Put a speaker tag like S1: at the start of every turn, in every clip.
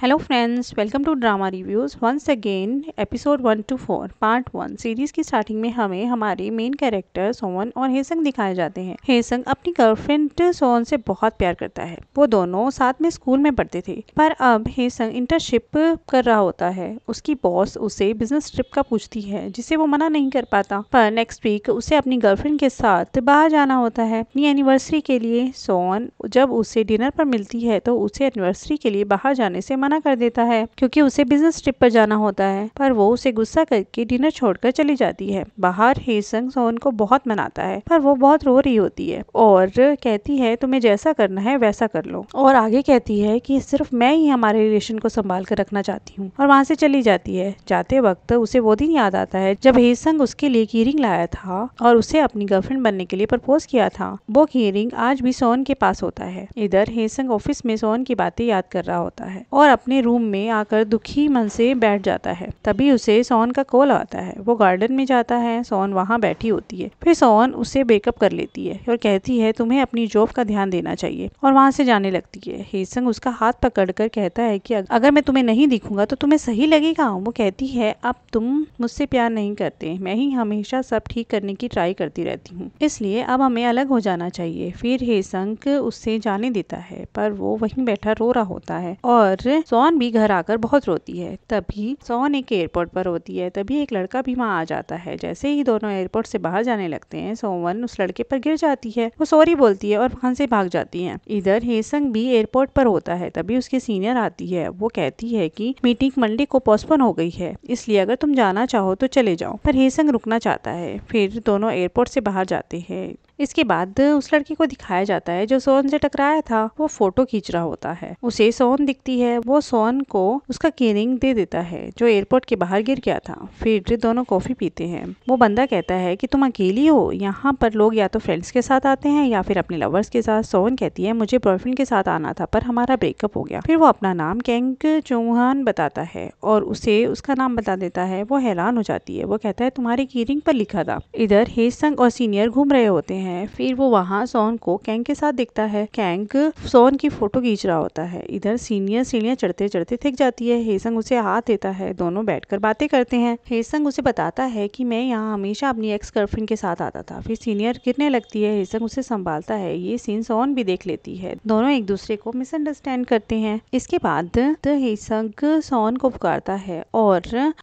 S1: hello friends welcome to drama reviews once again episode one two four part one series की starting में हमें हमारे main character सोवन और हेसंग दिखाए जाते हैं हेसंग अपनी गर्लफ्रेंड सोवन से बहुत प्यार करता है वो दोनों साथ में स्कूल में पढ़ते थे पर अब हेसंग इंटर्नशिप कर रहा होता है उसकी बॉस उसे बिजनेस ट्रिप का पूछती है जिसे वो मना नहीं कर पाता पर नेक्स्ट वीक उसे अपनी गर्लफ्रेंड के साथ बाहर जाना होता है अपनी एनिवर्सरी के लिए सोवन जब उसे डिनर पर मिलती है तो उसे एनिवर्सरी के लिए बाहर जाने से मना कर देता है क्योंकि उसे बिजनेस ट्रिप पर जाना होता है पर वो उसे गुस्सा करके डिनर छोड़कर चली जाती है बाहर हेसंग सोहन को बहुत मनाता है पर वो बहुत रो रही होती है और कहती है तुम्हें जैसा करना है वैसा कर लो और आगे कहती है की सिर्फ मैं ही हमारे रिलेशन को संभाल कर रखना चाहती हूँ और वहाँ से चली जाती है जाते वक्त उसे वो दिन याद आता है जब हेसंग उसके लिए की रिंग लाया था और उसे अपनी गर्लफ्रेंड बनने के लिए प्रपोज किया था वो की रिंग आज भी सोन के पास होता है इधर हेसंग ऑफिस में सोन की बातें याद कर रहा होता है और अपने रूम में आकर दुखी मन से बैठ जाता है तभी उसे सोन का कॉल आता है वो गार्डन में जाता है सोन वहाँ बैठी होती है फिर सोन उसे बेकअप कर लेती है और कहती है तुम्हें अपनी जॉब का ध्यान देना चाहिए और वहाँ से जाने लगती है हेसंग उसका हाथ पकड़ कर कहता है की अगर मैं तुम्हें नहीं दिखूंगा तो तुम्हें सही लगेगा वो कहती है अब तुम मुझसे प्यार नहीं करते मैं ही हमेशा सब ठीक करने की ट्राई करती रहती हूँ इसलिए अब हमें अलग हो जाना चाहिए फिर हेसंग उससे जाने देता है पर वो वहीं बैठा रो रहा होता है और सोन भी घर आकर बहुत रोती है तभी सोन एक एयरपोर्ट पर होती है तभी एक लड़का भी वहाँ आ जाता है जैसे ही दोनों एयरपोर्ट से बाहर जाने लगते हैं सोवन उस लड़के पर गिर जाती है वो सॉरी बोलती है और वहां से भाग जाती है इधर हेसंग भी एयरपोर्ट पर होता है तभी उसके सीनियर आती है वो कहती है की मीटिंग मंडे को पोस्टपोन हो गई है इसलिए अगर तुम जाना चाहो तो चले जाओ पर हेसंग रुकना चाहता है फिर दोनों एयरपोर्ट से बाहर जाते हैं इसके बाद उस लड़की को दिखाया जाता है जो सोहन से टकराया था वो फोटो खींच रहा होता है उसे सोहन दिखती है वो सोहन को उसका की रिंग दे देता है जो एयरपोर्ट के बाहर गिर गया था फिर दोनों कॉफी पीते हैं वो बंदा कहता है कि तुम अकेली हो यहाँ पर लोग या तो फ्रेंड्स के साथ आते हैं या फिर अपने लवर्स के साथ सोहन कहती है मुझे बॉयफ्रेंड के साथ आना था पर हमारा ब्रेकअप हो गया फिर वो अपना नाम कैंग चौहान बताता है और उसे उसका नाम बता देता है वो हैरान हो जाती है वो कहता है तुम्हारी की पर लिखा था इधर हेज संग और सीनियर घूम रहे होते हैं हैं फिर वो वहाँ सोन को कैंग के साथ दिखता है कैंग सोन की फोटो खींच रहा होता है इधर सीनियर सीढ़ियाँ चढ़ते चढ़ते थक जाती है हेसंग उसे हाथ देता है दोनों कर बातें करते हैं हेसंग उसे बताता है कि मैं यहाँ हमेशा अपनी एक्स गर्लफ्रेंड के साथ आता था फिर सीनियर गिरने लगती है हेसंग उसे संभालता है ये सीन सोन भी देख लेती है दोनों एक दूसरे को मिसअंडरस्टैंड करते हैं इसके बाद हेसंग सोन को पुकारता है और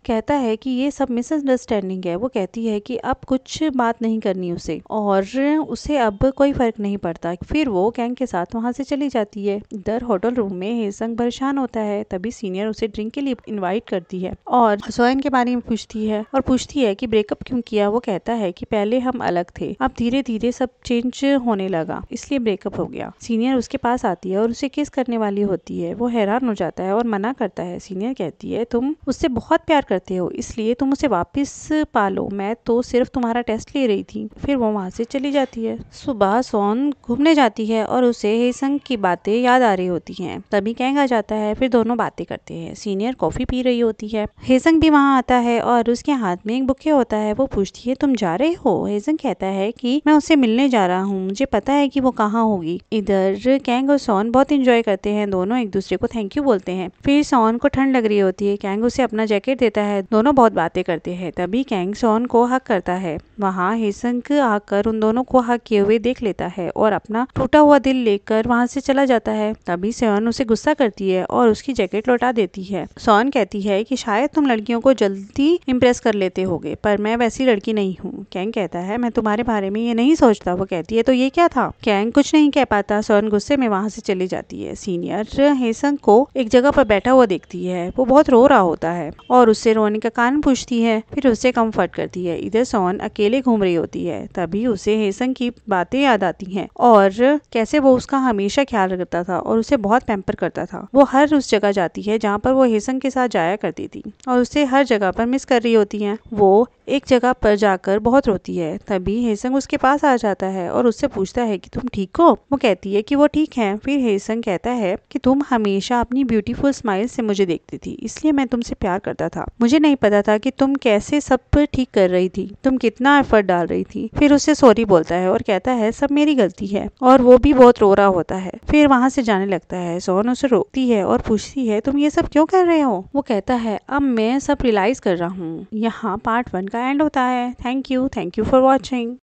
S1: कहता है कि ये सब मिसअंडरस्टैंडिंग है वो कहती है कि अब कुछ बात नहीं करनी उसे और हैं उसे अब कोई फ़र्क नहीं पड़ता फिर वो गैंग के साथ वहाँ से चली जाती है इधर होटल रूम में हेसंग परेशान होता है तभी सीनियर उसे ड्रिंक के लिए इनवाइट करती है और सोयन के बारे में पूछती है और पूछती है कि ब्रेकअप क्यों किया वो कहता है कि पहले हम अलग थे अब धीरे धीरे सब चेंज होने लगा इसलिए ब्रेकअप हो गया सीनियर उसके पास आती है और उसे किस करने वाली होती है वो हैरान हो जाता है और मना करता है सीनियर कहती है तुम उससे बहुत प्यार करते हो इसलिए तुम उसे वापस पालो मैं तो सिर्फ तुम्हारा टेस्ट ले रही थी फिर वो वहाँ से चली जाती जाती है सुबह सोन घूमने जाती है और उसे हेसंग की बातें याद आ रही होती हैं तभी कैंग आ जाता है फिर दोनों बातें करते हैं सीनियर कॉफी पी रही होती है हेसंग भी वहाँ आता है और उसके हाथ में एक बुके होता है वो पूछती है तुम जा रहे हो हेजंग कहता है की मैं उससे मिलने जा रहा हूँ मुझे पता है की वो कहाँ होगी इधर कैंग और सोन बहुत इंजॉय करते हैं दोनों एक दूसरे को थैंक यू बोलते हैं फिर सोन को ठंड लग रही होती है कैंग उसे अपना जैकेट देता है दोनों बहुत बातें करते हैं तभी कैंग सोन को हक करता है वहाँ हेसंग आकर उन दोनों को हक किए हुए देख लेता है और अपना टूटा हुआ दिल लेकर वहां से चला जाता है तभी सेवन उसे गुस्सा करती है और उसकी जैकेट लौटा देती है सोन कहती है कि शायद तुम लड़कियों को जल्दी इम्प्रेस कर लेते हो पर मैं वैसी लड़की नहीं हूँ कैंग कहता है मैं तुम्हारे बारे में ये नहीं सोचता वो कहती है तो ये क्या था कैंग कुछ नहीं कह पाता सोन गुस्से में वहाँ से चली जाती है सीनियर हेसंग को एक जगह पर बैठा हुआ देखती है वो बहुत रो रहा होता है और उससे रोने का कारण पूछती है फिर उसे कम्फर्ट करती है इधर सोन अकेले घूम रही होती है तभी उसे हेसंग सैमसंग की बातें याद आती हैं और कैसे वो उसका हमेशा ख्याल रखता था और उसे बहुत पैम्पर करता था वो हर उस जगह जाती है जहाँ पर वो हेसंग के साथ जाया करती थी और उसे हर जगह पर मिस कर रही होती है वो एक जगह पर जाकर बहुत रोती है तभी हेसंग उसके पास आ जाता है और उससे पूछता है कि तुम ठीक हो वो कहती है कि वो ठीक है फिर हेसंग कहता है कि तुम हमेशा अपनी ब्यूटीफुल स्माइल से मुझे देखती थी इसलिए मैं तुमसे प्यार करता था मुझे नहीं पता था कि तुम कैसे सब ठीक कर रही थी तुम कितना एफर्ट डाल रही थी फिर उसे सॉरी बोल बोलता है और कहता है सब मेरी गलती है और वो भी बहुत रो रहा होता है फिर वहाँ से जाने लगता है सोहन उसे रोकती है और पूछती है तुम ये सब क्यों कर रहे हो वो कहता है अब मैं सब रियलाइज कर रहा हूँ यहाँ पार्ट वन का एंड होता है thank you thank you for watching